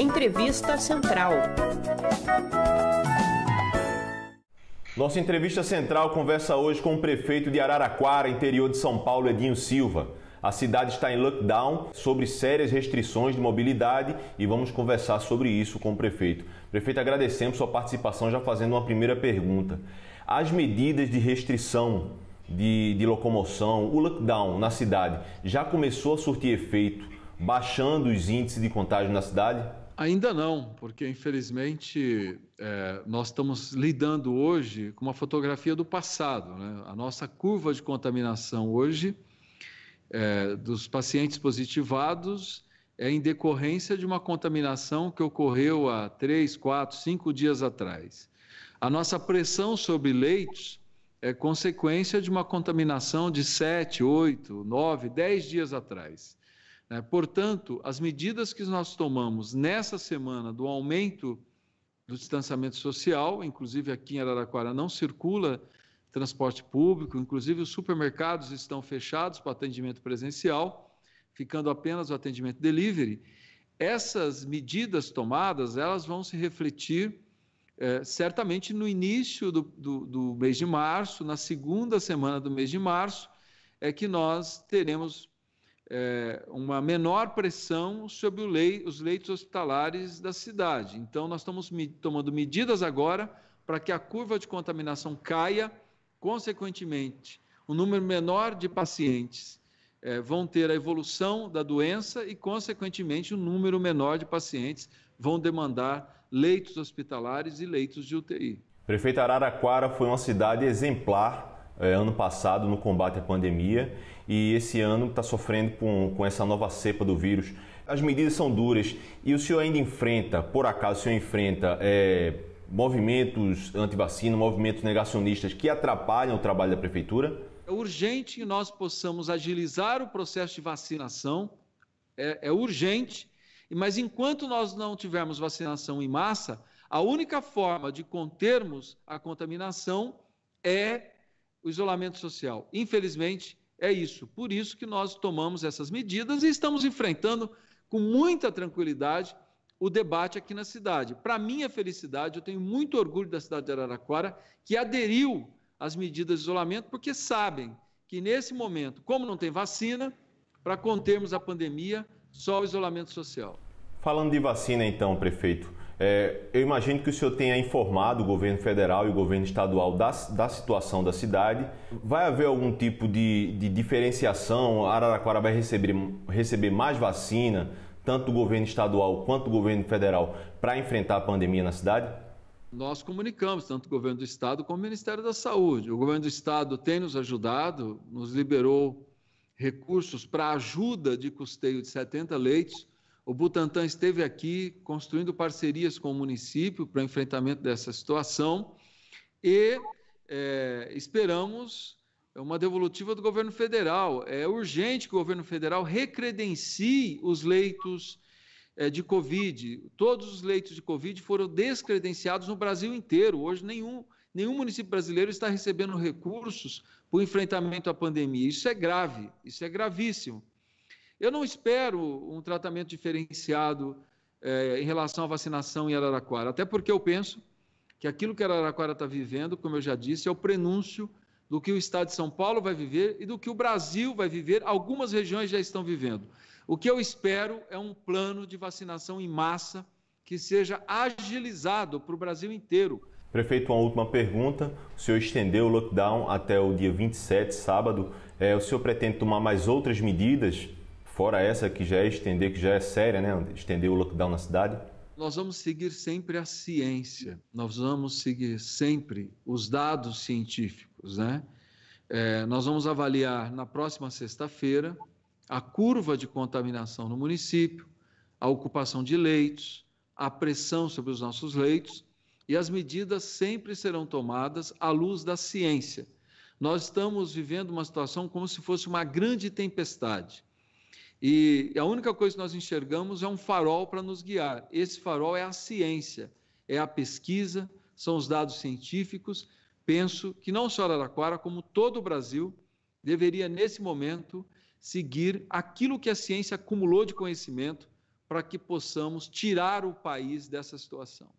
Entrevista Central. Nossa entrevista central conversa hoje com o prefeito de Araraquara, interior de São Paulo, Edinho Silva. A cidade está em lockdown sobre sérias restrições de mobilidade e vamos conversar sobre isso com o prefeito. Prefeito, agradecemos sua participação já fazendo uma primeira pergunta. As medidas de restrição de, de locomoção, o lockdown na cidade já começou a surtir efeito, baixando os índices de contágio na cidade? Ainda não, porque infelizmente é, nós estamos lidando hoje com uma fotografia do passado. Né? A nossa curva de contaminação hoje é, dos pacientes positivados é em decorrência de uma contaminação que ocorreu há três, quatro, cinco dias atrás. A nossa pressão sobre leitos é consequência de uma contaminação de 7, 8, 9, 10 dias atrás. Né? Portanto, as medidas que nós tomamos nessa semana do aumento do distanciamento social, inclusive aqui em Araraquara não circula transporte público, inclusive os supermercados estão fechados para atendimento presencial, ficando apenas o atendimento delivery. Essas medidas tomadas, elas vão se refletir é, certamente no início do, do, do mês de março, na segunda semana do mês de março, é que nós teremos é, uma menor pressão sobre lei, os leitos hospitalares da cidade. Então, nós estamos me, tomando medidas agora para que a curva de contaminação caia, consequentemente, um número menor de pacientes é, vão ter a evolução da doença e, consequentemente, um número menor de pacientes vão demandar leitos hospitalares e leitos de UTI. Prefeito Araraquara foi uma cidade exemplar é, ano passado no combate à pandemia e esse ano está sofrendo com, com essa nova cepa do vírus. As medidas são duras e o senhor ainda enfrenta, por acaso o senhor enfrenta é, movimentos anti-vacina, movimentos negacionistas que atrapalham o trabalho da prefeitura? É urgente que nós possamos agilizar o processo de vacinação, é, é urgente, mas enquanto nós não tivermos vacinação em massa, a única forma de contermos a contaminação é isolamento social. Infelizmente, é isso. Por isso que nós tomamos essas medidas e estamos enfrentando com muita tranquilidade o debate aqui na cidade. Para minha felicidade, eu tenho muito orgulho da cidade de Araraquara, que aderiu às medidas de isolamento, porque sabem que nesse momento, como não tem vacina, para contermos a pandemia, só o isolamento social. Falando de vacina, então, prefeito, é, eu imagino que o senhor tenha informado o governo federal e o governo estadual da, da situação da cidade. Vai haver algum tipo de, de diferenciação? Araraquara vai receber, receber mais vacina, tanto o governo estadual quanto o governo federal, para enfrentar a pandemia na cidade? nós comunicamos, tanto o governo do Estado como o Ministério da Saúde. O governo do Estado tem nos ajudado, nos liberou recursos para ajuda de custeio de 70 leitos o Butantan esteve aqui construindo parcerias com o município para enfrentamento dessa situação e é, esperamos uma devolutiva do governo federal. É urgente que o governo federal recredencie os leitos é, de Covid. Todos os leitos de Covid foram descredenciados no Brasil inteiro. Hoje, nenhum, nenhum município brasileiro está recebendo recursos para o enfrentamento à pandemia. Isso é grave, isso é gravíssimo. Eu não espero um tratamento diferenciado eh, em relação à vacinação em Araraquara, até porque eu penso que aquilo que Araraquara está vivendo, como eu já disse, é o prenúncio do que o Estado de São Paulo vai viver e do que o Brasil vai viver, algumas regiões já estão vivendo. O que eu espero é um plano de vacinação em massa que seja agilizado para o Brasil inteiro. Prefeito, uma última pergunta. O senhor estendeu o lockdown até o dia 27, sábado. É, o senhor pretende tomar mais outras medidas Fora essa que já é estender, que já é séria, né? Estender o lockdown na cidade? Nós vamos seguir sempre a ciência, nós vamos seguir sempre os dados científicos, né? É, nós vamos avaliar na próxima sexta-feira a curva de contaminação no município, a ocupação de leitos, a pressão sobre os nossos leitos e as medidas sempre serão tomadas à luz da ciência. Nós estamos vivendo uma situação como se fosse uma grande tempestade. E a única coisa que nós enxergamos é um farol para nos guiar. Esse farol é a ciência, é a pesquisa, são os dados científicos. Penso que não só Araraquara, como todo o Brasil, deveria, nesse momento, seguir aquilo que a ciência acumulou de conhecimento para que possamos tirar o país dessa situação.